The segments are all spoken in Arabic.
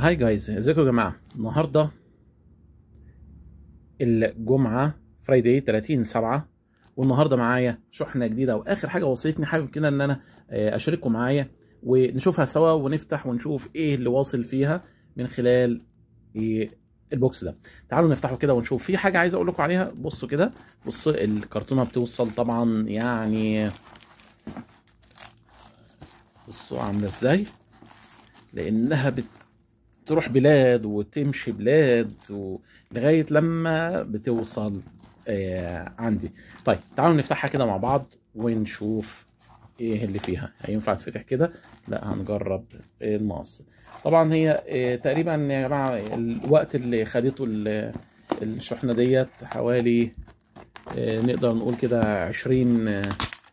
هاي جايز ازيكم يا جماعه النهارده الجمعه فرايداي 30 7 والنهارده معايا شحنه جديده واخر حاجه وصلتني حابب كده ان انا آه، اشارككم معايا ونشوفها سوا ونفتح ونشوف ايه اللي واصل فيها من خلال إيه البوكس ده تعالوا نفتحه كده ونشوف في حاجه عايز اقول لكم عليها بصوا كده بصوا الكرتونه بتوصل طبعا يعني بصوا عامله ازاي لانها بت تروح بلاد وتمشي بلاد و... لغايه لما بتوصل آه عندي طيب تعالوا نفتحها كده مع بعض ونشوف ايه اللي فيها هينفع تفتح كده لا هنجرب المقص طبعا هي آه تقريبا يا جماعه الوقت اللي خدته الشحنه ديت حوالي آه نقدر نقول كده 20 20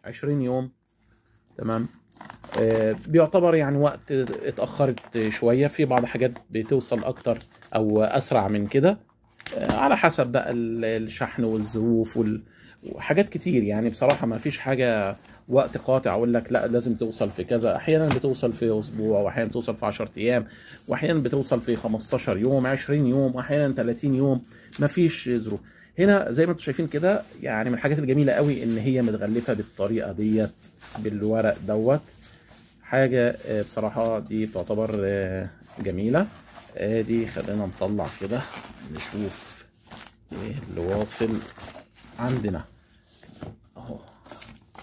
آه، يوم تمام آه، بيعتبر يعني وقت اتأخرت شوية في بعض حاجات بتوصل أكتر أو أسرع من كده آه، على حسب بقى الشحن والظروف وحاجات كتير يعني بصراحة ما فيش حاجة وقت قاطع اقول لك لا لازم توصل في كذا احيانا بتوصل في اسبوع واحيانا بتوصل في 10 ايام واحيانا بتوصل في 15 يوم 20 يوم واحيانا 30 يوم مفيش ظروف هنا زي ما انتم شايفين كده يعني من الحاجات الجميله قوي ان هي متغلفه بالطريقه ديت بالورق دوت حاجة آه، بصراحة دي تعتبر آه، جميلة ادي آه، خلينا نطلع كده نشوف ايه اللي واصل عندنا اهو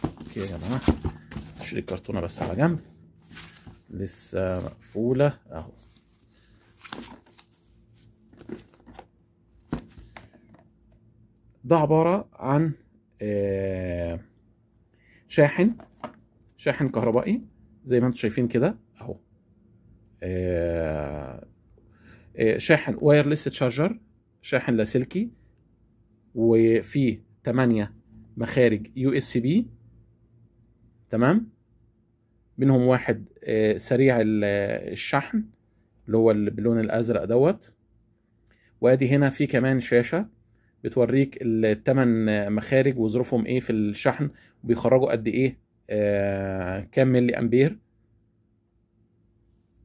اوكي يا جماعة نشيل الكرتونة بس على جنب لسه مقفولة اهو ده عبارة عن شاحن شاحن كهربائي زي ما انتم شايفين كده اهو آه، آه، شاحن وايرلس تشارجر شاحن لاسلكي وفيه 8 مخارج يو اس بي تمام منهم واحد آه، سريع الشحن اللي هو باللون الازرق دوت وادي هنا في كمان شاشه بتوريك الثمان مخارج وظروفهم ايه في الشحن وبيخرجوا قد ايه آه، كام ملي امبير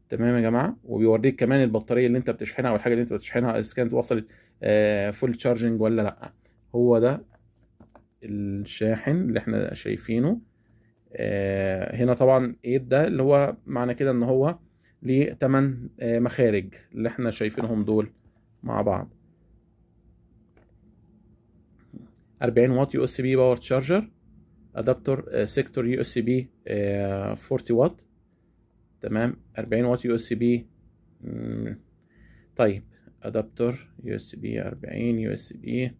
تمام يا جماعه وبيوريك كمان البطاريه اللي انت بتشحنها او الحاجه اللي انت بتشحنها اذا كانت وصلت فول آه، تشارجنج ولا لا هو ده الشاحن اللي احنا شايفينه آه، هنا طبعا ايه ده اللي هو معنى كده ان هو ليه 8 مخارج اللي احنا شايفينهم دول مع بعض 40 واط يو اس بي باور تشارجر ادابتر سيكتور يو اس بي 40 واط تمام 40 واط يو اس بي طيب ادابتر يو اس بي 40 يو اس بي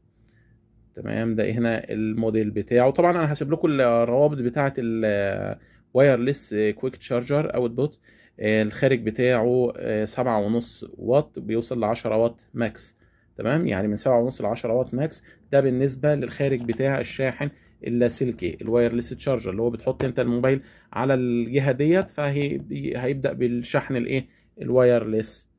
تمام ده هنا الموديل بتاعه طبعا انا هسيب لكم الروابط بتاعه الوايرلس كويك تشارجر اوت بوت الخارج بتاعه آه، سبعة ونص واط بيوصل لعشرة واط ماكس تمام يعني من سبعة ونص لعشرة واط ماكس ده بالنسبة للخارج بتاع الشاحن اللاسلكي الوايرلس تشارجر اللي هو بتحط انت الموبايل على الجهه ديت فهيبدا بالشحن الايه الوايرلس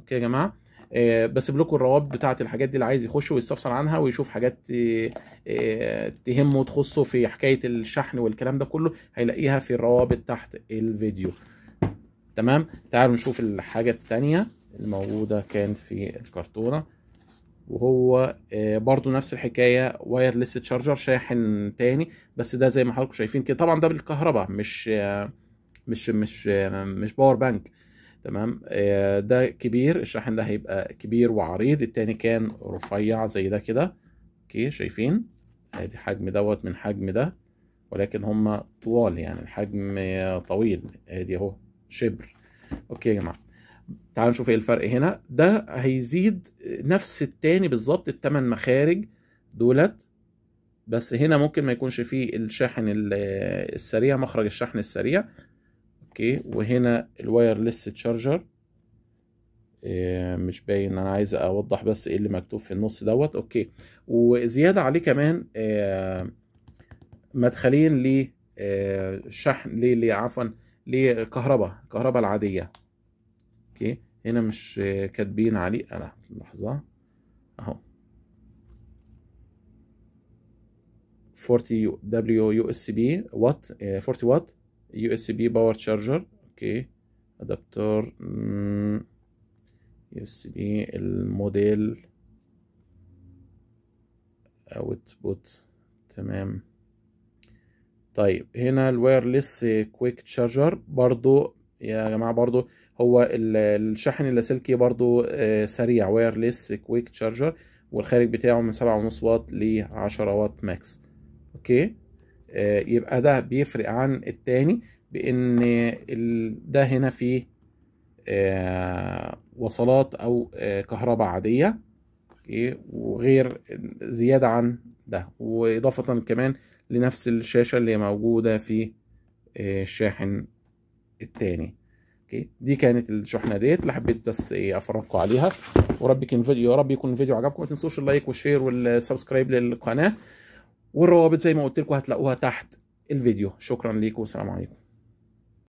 اوكي يا جماعه آه، بس لكم الروابط بتاعه الحاجات دي اللي عايز يخش ويستفسر عنها ويشوف حاجات آه، آه، تهمه وتخصه في حكايه الشحن والكلام ده كله هيلاقيها في الروابط تحت الفيديو تمام تعالوا نشوف الحاجه الثانيه الموجوده كان في الكرتونه وهو آه، برضو نفس الحكايه وايرلس تشارجر شاحن تاني بس ده زي ما حضراتكم شايفين كده طبعا ده بالكهرباء مش مش مش مش باور بانك تمام آه، ده كبير الشاحن ده هيبقى كبير وعريض التاني كان رفيع زي ده كده اوكي شايفين ادي حجم دوت من حجم ده ولكن هما طوال يعني الحجم طويل ادي اهو شبر اوكي يا جماعه تعال نشوف ايه الفرق هنا ده هيزيد نفس التاني بالظبط التمن مخارج دولت بس هنا ممكن ما يكونش فيه الشاحن السريع مخرج الشحن السريع اوكي وهنا الوايرلس تشارجر آه، مش باين انا عايز اوضح بس ايه اللي مكتوب في النص دوت اوكي وزياده عليه كمان آه، مدخلين لشحن آه، ليه عفوا لكهرباء الكهرباء العاديه اوكي هنا مش كاتبين عليه انا آه، لحظه اهو 40 دبليو يو اس بي وات 40 آه، وات يو اس بي باور تشارجر اوكي ادابتور يو اس بي الموديل اوتبوت تمام طيب هنا الوايرلس كويك تشارجر برضو يا جماعه برضو هو الشاحن اللاسلكي برضو آه، سريع وايرلس كويك تشارجر والخارج بتاعه من سبعة ونص واط لعشرة وات واط ماكس اوكي آه، يبقى ده بيفرق عن التاني بان ده هنا فيه آه، وصلات او كهرباء عاديه اوكي وغير زياده عن ده واضافه كمان لنفس الشاشه اللي موجوده في الشاحن الثاني اوكي دي كانت الشحنه ديت اللي حبيت بس ايه افرجكم عليها ورب يكون الفيديو يا رب يكون الفيديو عجبكم ما تنسوش اللايك والشير والسبسكرايب للقناه والروابط زي ما قلت لكم هتلاقوها تحت الفيديو شكرا ليكم والسلام عليكم